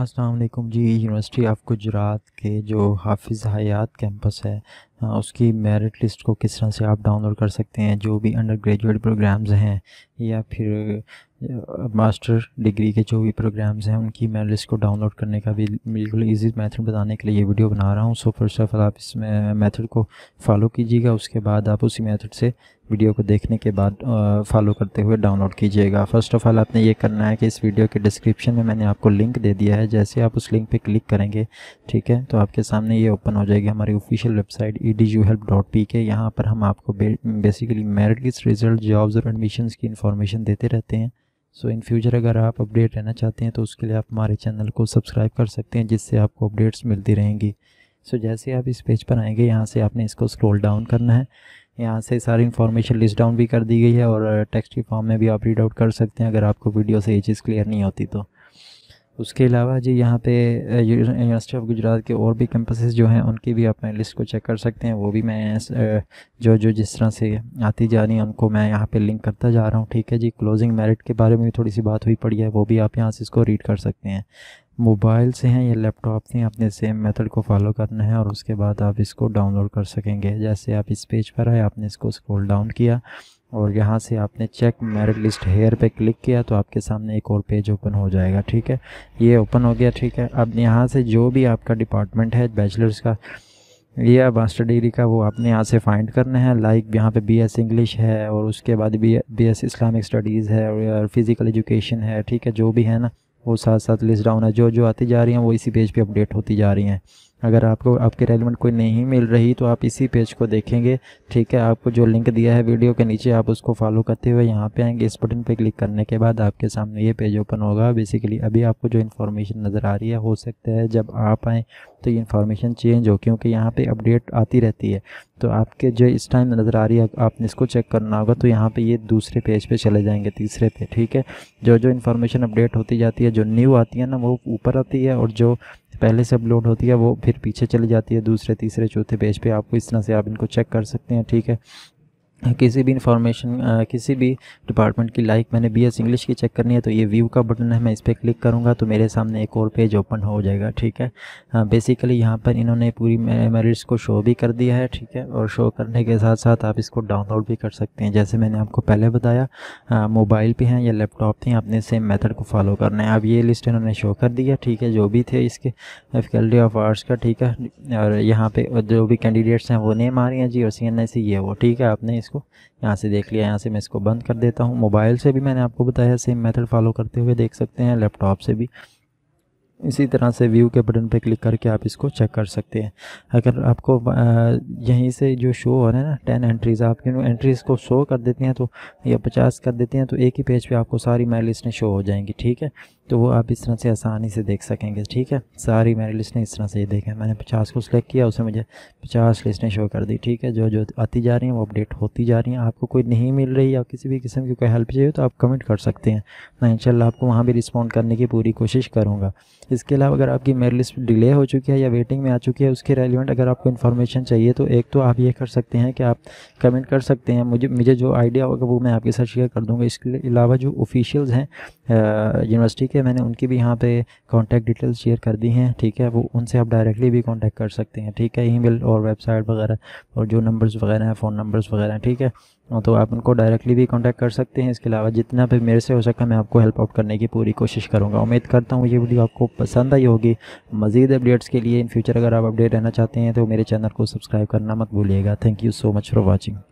Aslam ji university of Gujarat के जो हाफिज़ हयात कैंपस है हाँ, उसकी मेरिट लिस्ट को किस तरह से आप डाउनलोड कर सकते हैं जो भी अंडर ग्रेजुएट प्रोग्राम्स हैं या फिर मास्टर डिग्री के जो भी प्रोग्राम्स हैं उनकी मेरिट लिस्ट को डाउनलोड करने का भी बिल्कुल ईजी मेथड बताने के लिए ये वीडियो बना रहा हूँ सो फर्स्ट ऑफ ऑल आप इस मेथड को फॉलो कीजिएगा उसके बाद आप उसी मेथड से वीडियो को देखने के बाद फॉलो करते हुए डाउनलोड कीजिएगा फर्स्ट ऑफ ऑल आपने ये करना है कि इस वीडियो के डिस्क्रिप्शन में मैंने आपको लिंक दे दिया है जैसे आप उस लिंक पर क्लिक करेंगे ठीक है तो आपके सामने ये ओपन हो जाएगी हमारी official website E D U help dot P K यहाँ पर हम आपको basically merit list result jobs और एडमिशन्स की इन्फॉर्मेशन देते रहते हैं सो इन फ्यूचर अगर आप अपडेट रहना चाहते हैं तो उसके लिए आप हमारे चैनल को सब्सक्राइब कर सकते हैं जिससे आपको अपडेट्स मिलती रहेंगी सो so, जैसे आप इस पेज पर आएंगे यहाँ से आपने इसको स्क्रॉल डाउन करना है यहाँ से सारी इन्फॉर्मेशन लिस्ट डाउन भी कर दी गई है और टेक्स्ट फॉर्म में भी आप रीड आउट कर सकते हैं अगर आपको वीडियो से ये चीज़ क्लियर नहीं होती तो उसके अलावा जी यहाँ पे यूनिवर्सिटी ऑफ गुजरात के और भी कैंपसेस जो हैं उनकी भी आप लिस्ट को चेक कर सकते हैं वो भी मैं जो जो जिस तरह से आती जा रही है उनको मैं यहाँ पे लिंक करता जा रहा हूँ ठीक है जी क्लोजिंग मेरिट के बारे में भी थोड़ी सी बात हुई पड़ी है वो भी आप यहाँ से इसको रीड कर सकते हैं मोबाइल से हैं या लैपटॉप से हैं आपने सेम मेथड को फॉलो करना है और उसके बाद आप इसको डाउनलोड कर सकेंगे जैसे आप इस पेज पर आए आपने इसको स्क्रॉल डाउन किया और यहाँ से आपने चेक मेरिट लिस्ट हेयर पे क्लिक किया तो आपके सामने एक और पेज ओपन हो जाएगा ठीक है ये ओपन हो गया ठीक है अब यहाँ से जो भी आपका डिपार्टमेंट है बैचलर्स का या मास्टर डिग्री का वो आपने यहाँ से फाइंड करना है लाइक यहाँ पे बीएस इंग्लिश है और उसके बाद बी बीएस इस्लामिक स्टडीज़ है और फिज़िकल एजुकेशन है ठीक है जो भी है ना वो साथ साथ लिस्ट डाउन है जो जो आती जा रही हैं वो इसी पेज पे अपडेट होती जा रही हैं अगर आपको आपके रेलिवेंट कोई नहीं मिल रही तो आप इसी पेज को देखेंगे ठीक है आपको जो लिंक दिया है वीडियो के नीचे आप उसको फॉलो करते हुए यहाँ पे आएंगे इस बटन पे क्लिक करने के बाद आपके सामने ये पेज ओपन होगा बेसिकली अभी आपको जो इन्फॉर्मेशन नज़र आ रही है हो सकता है जब आप आएँ तो ये इन्फॉर्मेशन चेंज हो क्योंकि यहाँ पर अपडेट आती रहती है तो आपके जो इस टाइम नज़र आ रही है आपने इसको चेक करना होगा तो यहाँ पर ये दूसरे पेज पे चले जाएँगे तीसरे पे ठीक है जो जो इन्फॉर्मेशन अपडेट होती जाती है जो न्यू आती है ना वो ऊपर आती है और जो पहले से अपलोड होती है वो फिर पीछे चली जाती है दूसरे तीसरे चौथे पेज पे आपको इस तरह से आप इनको चेक कर सकते हैं ठीक है किसी भी इंफॉर्मेशन किसी भी डिपार्टमेंट की लाइक मैंने बी एस इंग्लिश की चेक करनी है तो ये व्यू का बटन है मैं इस पर क्लिक करूँगा तो मेरे सामने एक और पेज ओपन हो जाएगा ठीक है बेसिकली यहाँ पर इन्होंने पूरी मेरिट्स को शो भी कर दिया है ठीक है और शो करने के साथ साथ आप इसको डाउनलोड भी कर सकते हैं जैसे मैंने आपको पहले बताया मोबाइल पर हैं या लैपटॉप थे आपने सेम मेथड को फॉलो करना है अब ये लिस्ट इन्होंने शो कर दी है ठीक है जो भी थे इसके फैकल्टी ऑफ आर्ट्स का ठीक है और यहाँ पर जो भी कैंडिडेट्स हैं वो नेम आ रही हैं जी और सी एन आई सी ये वो ठीक है आपने इसको यहाँ से देख लिया यहाँ से मैं इसको बंद कर देता हूँ मोबाइल से भी मैंने आपको बताया सेम मेथड फॉलो करते हुए देख सकते हैं लैपटॉप से भी इसी तरह से व्यू के बटन पर क्लिक करके आप इसको चेक कर सकते हैं अगर आपको यहीं से जो शो हो रहा है ना टेन एंट्रीज़ आप इन एंट्रीज़ को शो कर देते हैं तो या पचास कर देते हैं तो एक ही पेज पे आपको सारी मेरी लिस्टें शो हो जाएंगी ठीक है तो वो आप इस तरह से आसानी से देख सकेंगे ठीक है सारी मेरी लिस्टें इस तरह से ये देखें मैंने पचास को सिलेक्ट किया उसने मुझे पचास लिस्टें शो कर दी ठीक है जो जो आती जा रही हैं वो अपडेट होती जा रही हैं आपको कोई नहीं मिल रही या किसी भी किस्म की कोई हेल्प चाहिए तो आप कमेंट कर सकते हैं मैं इंशाल्लाह आपको वहाँ भी रिस्पॉन्ड करने की पूरी कोशिश करूँगा इसके अलावा अगर आपकी मेरी लिस्ट डिले हो चुकी है या वेटिंग में आ चुकी है उसके रेलिवेंट अगर आपको इन्फॉर्मेशन चाहिए तो एक तो आप ये कर सकते हैं कि आप कमेंट कर सकते हैं मुझे मुझे जो आइडिया होगा वो मैं आपके साथ शेयर कर दूँगा इसके अलावा जो ऑफिशियल्स हैं यूनिवर्सिटी के मैंने उनकी भी यहाँ पर कॉन्टैक्ट डिटेल्स शेयर कर दी हैं ठीक है वो उनसे आप डायरेक्टली भी कॉन्टैक्ट कर सकते हैं ठीक है ई और वेबसाइट वगैरह और जो नंबर्स वगैरह हैं फ़ोन नंबर्स वगैरह ठीक है हाँ, तो आप उनको डायरेक्टली भी कांटेक्ट कर सकते हैं इसके अलावा जितना भी मेरे से हो सका मैं आपको हेल्प आउट करने की पूरी कोशिश करूँगा उम्मीद करता हूँ ये वीडियो आपको पसंद आई होगी मज़ीद अपडेट्स के लिए इन फ्यूचर अगर आप अपडेट रहना चाहते हैं तो मेरे चैनल को सब्सक्राइब करना मत भूलिएगा thank you so much for watching